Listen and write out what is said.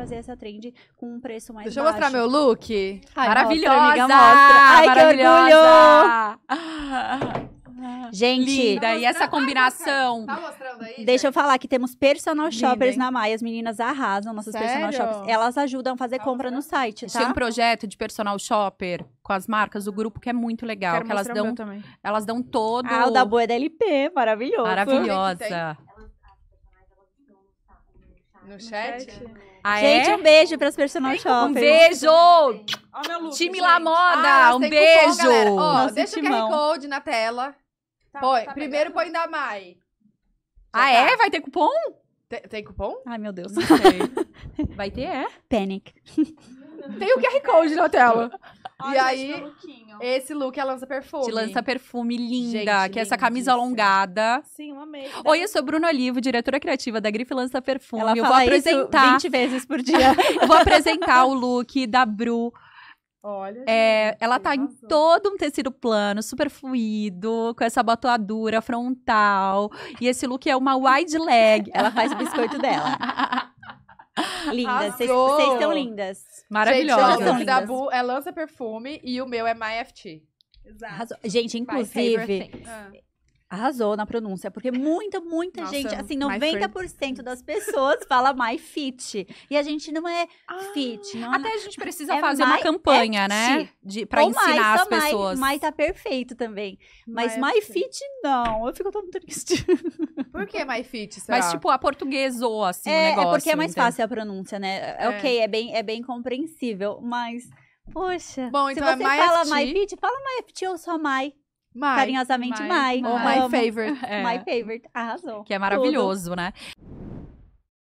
trazer essa trend com um preço mais Deixa baixo. Deixa eu mostrar meu look. Ai, maravilhosa! Mostra, amiga, mostra. Ai, maravilhosa. que orgulho! Gente, Linda. Tá e essa tá combinação. Tá mostrando aí? Deixa eu falar que temos personal Linda, shoppers hein? na Maia. As meninas arrasam nossas Sério? personal shoppers. Elas ajudam a fazer tá compra mostrando. no site, tá? Tem um projeto de personal shopper com as marcas do grupo que é muito legal. Quero que elas dão, elas dão todo. Ah, o da Boa é da LP, maravilhoso. Maravilhosa. No, no chat? chat. É. Ah, Gente, é? um beijo para as personal shoppers. Um beijo! Olha Time gente. La Moda, ah, um beijo! Cupom, Ó, Nossa, deixa o QR Code na tela. Tá, põe, tá primeiro pegando. põe da Mai. Ah, Já ah, tá. é? Vai ter cupom? Tem, tem, cupom? Ai, meu Deus. Não sei. Vai ter, é? Panic. Tem o QR Code na tela. Olha, e aí, esse look é lança perfume. De lança perfume linda, Gente, que é essa camisa alongada. Sim, eu amei. Oi, eu sou Bruno Olivo, diretora criativa da Grife Lança Perfume. Ela eu vou apresentar 20 vezes por dia. eu vou apresentar o look da Bru. Olha, é, ela tá em todo um tecido plano, super fluido, com essa abotoadura frontal. E esse look é uma wide leg. Ela faz o biscoito dela. lindas, vocês estão lindas. Maravilhosa. Gente, vocês da Bu é Lança Perfume e o meu é My FT. Exato. Gente, inclusive. Ah. Arrasou na pronúncia, porque muita, muita Nossa, gente, assim, 90% das pessoas fala my fit. E a gente não é ah, fit. Não, é até a gente precisa é fazer uma campanha, né? De, pra Ou ensinar mais, as pessoas. My, tá perfeito também. Mas my, my fit, não. Eu fico tão triste. Por que My Fit, será? Mas, tipo, a portuguesou, assim, é, o negócio. É porque é mais fácil a pronúncia, né? É, é. Ok, é bem, é bem compreensível, mas... Poxa, Bom, então se você é fala FT. My Fit, fala My Fit ou só My. my Carinhosamente, my. my. Ou My Favorite. É. My Favorite, arrasou. Que é maravilhoso, Tudo. né?